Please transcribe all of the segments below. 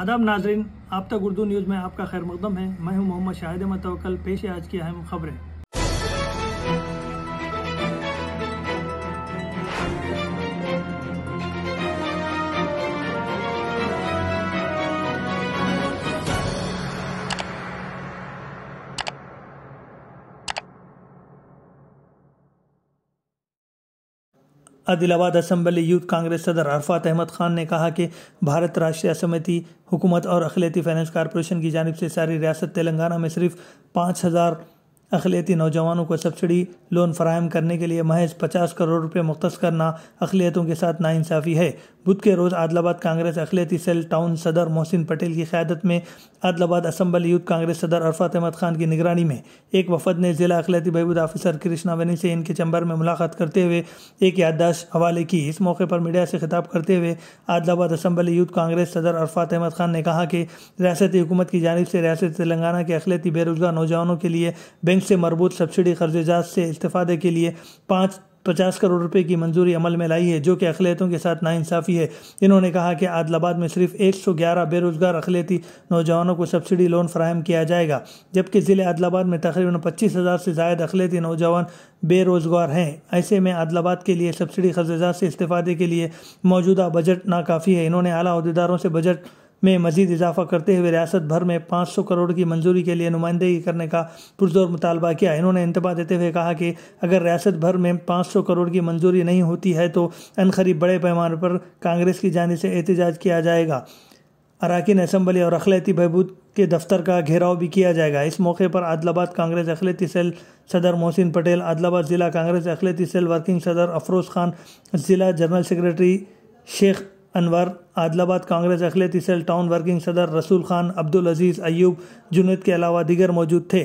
आदाब नाजरीन आप तक उर्दू न्यूज़ में आपका खैर मुकदम है मैं हूं मोहम्मद शाहिद मतवकल पेश आज की अहम खबरें आदिलाबाद असम्बली यूथ कांग्रेस सदर अरफात अहमद खान ने कहा कि भारत राष्ट्रीय समिति हुकूमत और अखिलती फाइनेंस कॉरपोरेशन की जानब से सारी रियासत तेलंगाना में सिर्फ पाँच हज़ार अखिलती नौजवानों को सब्सिडी लोन फराहम करने के लिए महज पचास करोड़ रुपये मुख्त करना अखिलियतों के साथ नाइंसाफ़ी है बुध के रोज़ आदिलाबाद कांग्रेस अखिलती सेल टाउन सदर मोहसिन पटेल की क्यादत में आदिलाबाद असम्बल यूथ कांग्रेस सदर अरफात अहमद खान की निगरानी में एक वफद ने जिला अखिलती बहबूद आफिसर कृष्णा वनी से इनके चंबर में मुलाकात करते हुए एक याददाश्त हवाले की इस मौके पर मीडिया से खिताब करते हुए आदिलाबाद असम्बली यूथ कांग्रेस सदर अरफात अहमद खान ने कहा कि रियासती हुकूमत की जानब से रियासत तेलंगाना के अखिलती बेरोजगार नौजवानों के लिए बैंक बैंक से मरबूत सब्सिडी कर्जेजात से इस्तीफादे के लिए पाँच पचास करोड़ रुपए की मंजूरी अमल में लाई है जो कि अखिलतों के साथ नाइंसाफ़ी है इन्होंने कहा कि आदिलाबाद में सिर्फ एक सौ ग्यारह बेरोज़गार अखिलती नौजवानों को सब्सिडी लोन फ्राहम किया जाएगा जबकि ज़िले आदिलाबाद में तकरीबन पच्चीस हज़ार से ज्यादा अखिलती नौजवान बेरोज़गार हैं ऐसे में आदिलाबाद के लिए सब्सिडी खर्जात से इस्तीफादे के लिए मौजूदा बजट नाकाफ़ी है इन्होंने अलीहदेदारों से बजट મે મઝીદ ઇઝાફા કરતે હુએ રિયાસતભર મે 500 કરોડ કી મંજૂરી કે લિયે નુમંદેગી કરને કા પુરzor મુતાલબા કિયા ઇનહોને ઇંતિબાહ dete hue કહા કે અગર રિયાસતભર મે 500 કરોડ કી મંજૂરી નહીં હોતી હૈ તો અન ખરી બડે પૈમાર પર કાંગ્રેસ કે જાનિ સે ઇતિજાજ કિયા જાહેગા અરાકિન એસેમ્બલી ઓર અખલેતી બૈબૂત કે દફતર કા ઘેરાવ ભી કિયા જાહેગા ઇસ મોકહે પર અદલાબાદ કાંગ્રેસ અખલેતી સેલ સદર મોહિન પટેલ અદલાબાદ જિલ્લા કાંગ્રેસ અખલેતી સેલ વર્કિંગ સદર અફરોઝ ખાન જિલ્લા જનરલ સેક્રેટરી શેખ अनवर आदिलाबाद कांग्रेस अखिलती सेल टाउन वर्किंग सदर रसूल खान अब्दुल अजीज अयूब जुनेद के अलावा दिगर मौजूद थे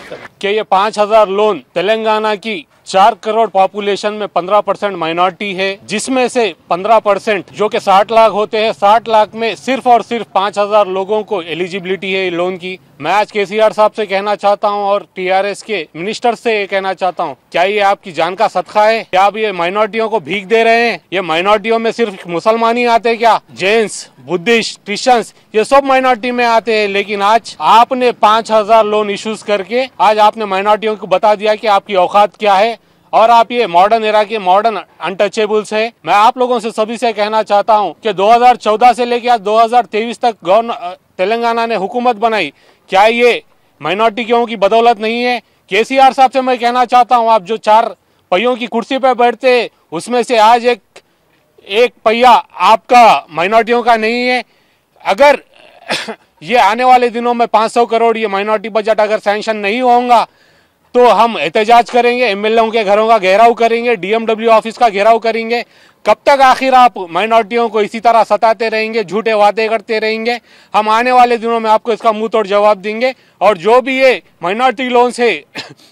क्या ये पाँच हजार लोन तेलंगाना की चार करोड़ पॉपुलेशन में पंद्रह परसेंट माइनॉरिटी है जिसमें से पंद्रह परसेंट जो कि साठ लाख होते हैं साठ लाख में सिर्फ और सिर्फ पांच हजार लोगों को एलिजिबिलिटी है लोन की मैं आज केसीआर साहब से कहना चाहता हूं और टीआरएस के मिनिस्टर से ये कहना चाहता हूं क्या ये आपकी जान का सदका है क्या आप ये माइनॉरिटियों को भीख दे रहे हैं ये माइनॉरिटियों में सिर्फ मुसलमान ही आते हैं क्या जेंट्स बुद्धिस्ट क्रिश्चियंस ये सब माइनॉरिटी में आते हैं लेकिन आज आपने पांच हजार लोन इश्यूज करके आज आपने माइनॉरिटियों को बता दिया कि आपकी औकात क्या है और आप ये मॉडर्न इरा के मॉडर्न अनटचेबल्स है मैं आप लोगों से सभी से कहना चाहता हूँ कि 2014 से लेकर आज 2023 तक गवर्न तेलंगाना ने हुकूमत बनाई क्या ये माइनॉरिटी क्यों की बदौलत नहीं है के साहब से मैं कहना चाहता हूँ आप जो चार पहियों की कुर्सी पर बैठते उसमें से आज एक एक पहिया आपका माइनॉरिटियों का नहीं है अगर ये आने वाले दिनों में 500 करोड़ ये माइनॉरिटी बजट अगर सैंक्शन नहीं होगा तो हम एहतजाज करेंगे एमएलए के घरों का घेराव करेंगे डीएमडब्ल्यू ऑफिस का घेराव करेंगे कब तक आखिर आप माइनॉरिटियों को इसी तरह सताते रहेंगे झूठे वादे करते रहेंगे हम आने वाले दिनों में आपको इसका मुंह तोड़ जवाब देंगे और जो भी ये माइनॉरिटी लोन से